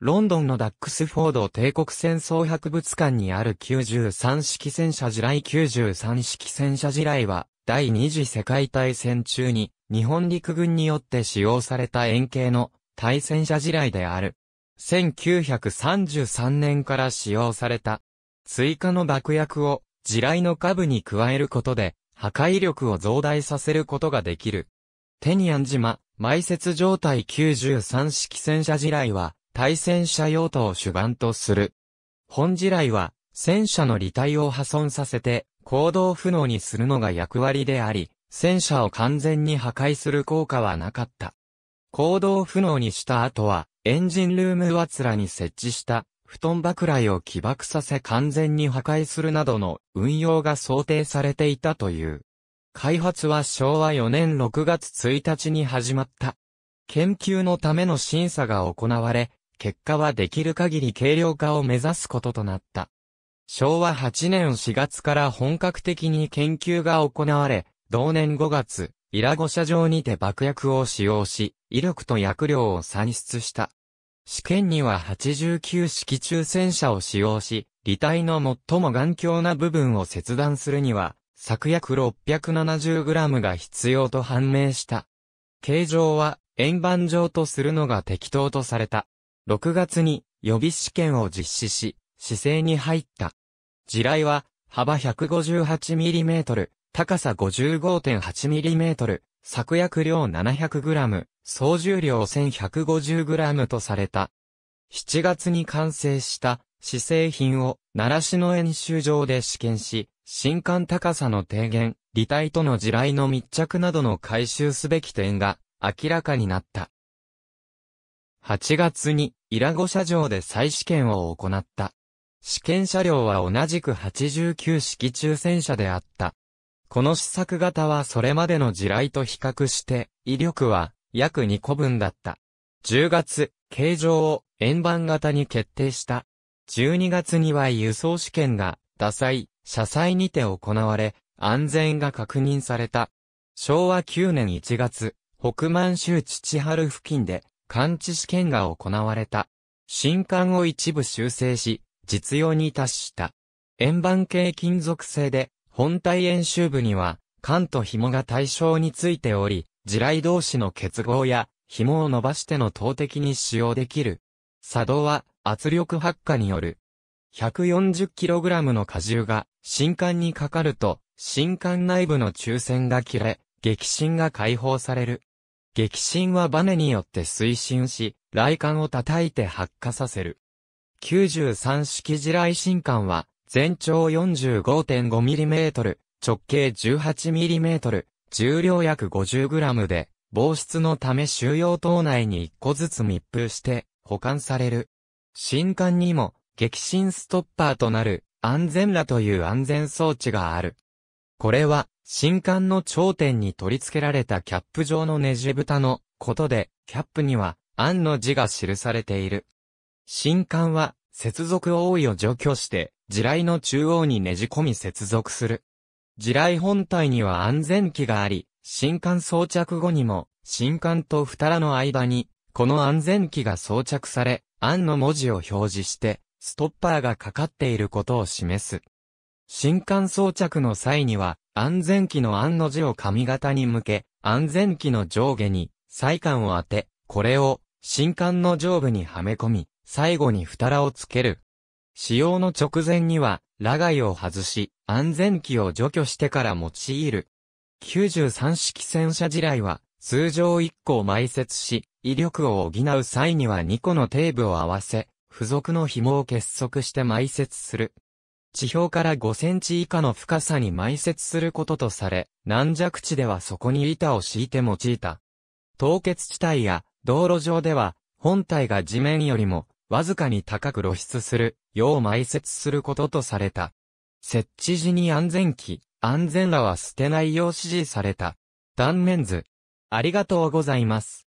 ロンドンのダックスフォード帝国戦争博物館にある93式戦車地雷93式戦車地雷は、第二次世界大戦中に、日本陸軍によって使用された円形の対戦車地雷である。1933年から使用された。追加の爆薬を地雷の下部に加えることで、破壊力を増大させることができる。テニアン島、埋設状態93式戦車地雷は、対戦車用途を主板とする。本地雷は、戦車の履体を破損させて、行動不能にするのが役割であり、戦車を完全に破壊する効果はなかった。行動不能にした後は、エンジンルームはつらに設置した、布団爆雷を起爆させ完全に破壊するなどの運用が想定されていたという。開発は昭和4年6月1日に始まった。研究のための審査が行われ、結果はできる限り軽量化を目指すこととなった。昭和8年4月から本格的に研究が行われ、同年5月、イラゴ社場にて爆薬を使用し、威力と薬量を算出した。試験には89式中戦車を使用し、履体の最も頑強な部分を切断するには、昨約 670g が必要と判明した。形状は円盤状とするのが適当とされた。6月に予備試験を実施し、姿勢に入った。地雷は、幅 158mm、高さ 55.8mm、作薬量 700g、総重量 1150g とされた。7月に完成した試製品を奈良市の演習場で試験し、新艦高さの低減、離体との地雷の密着などの回収すべき点が明らかになった。8月にイラゴ車場で再試験を行った。試験車両は同じく89式抽選車であった。この試作型はそれまでの地雷と比較して、威力は約2個分だった。10月、形状を円盤型に決定した。12月には輸送試験が、打載、車載にて行われ、安全が確認された。昭和9年1月、北満州父春付近で、感知試験が行われた。新刊を一部修正し、実用に達した。円盤系金属製で、本体演習部には、缶と紐が対象についており、地雷同士の結合や、紐を伸ばしての投擲に使用できる。作動は圧力発火による。140kg の荷重が新刊にかかると、新刊内部の抽選が切れ、激震が解放される。激震はバネによって推進し、雷管を叩いて発火させる。93式地雷神管は、全長 45.5mm、直径 18mm、重量約 50g で、防湿のため収容棟内に1個ずつ密封して保管される。新管にも激震ストッパーとなる安全らという安全装置がある。これは新刊の頂点に取り付けられたキャップ状のねじ蓋のことで、キャップには、安の字が記されている。新刊は、接続多いを除去して、地雷の中央にねじ込み接続する。地雷本体には安全器があり、新刊装着後にも、新刊と蓋らの間に、この安全器が装着され、安の文字を表示して、ストッパーがかかっていることを示す。新刊装着の際には、安全器の安の字を髪型に向け、安全器の上下に、祭管を当て、これを、新管の上部にはめ込み、最後に蓋らをつける。使用の直前には、ラガイを外し、安全器を除去してから用いる。93式戦車地雷は、通常1個を埋設し、威力を補う際には2個のテープを合わせ、付属の紐を結束して埋設する。地表から5センチ以下の深さに埋設することとされ、軟弱地ではそこに板を敷いて用いた。凍結地帯や道路上では、本体が地面よりもわずかに高く露出するよう埋設することとされた。設置時に安全器、安全らは捨てないよう指示された。断面図。ありがとうございます。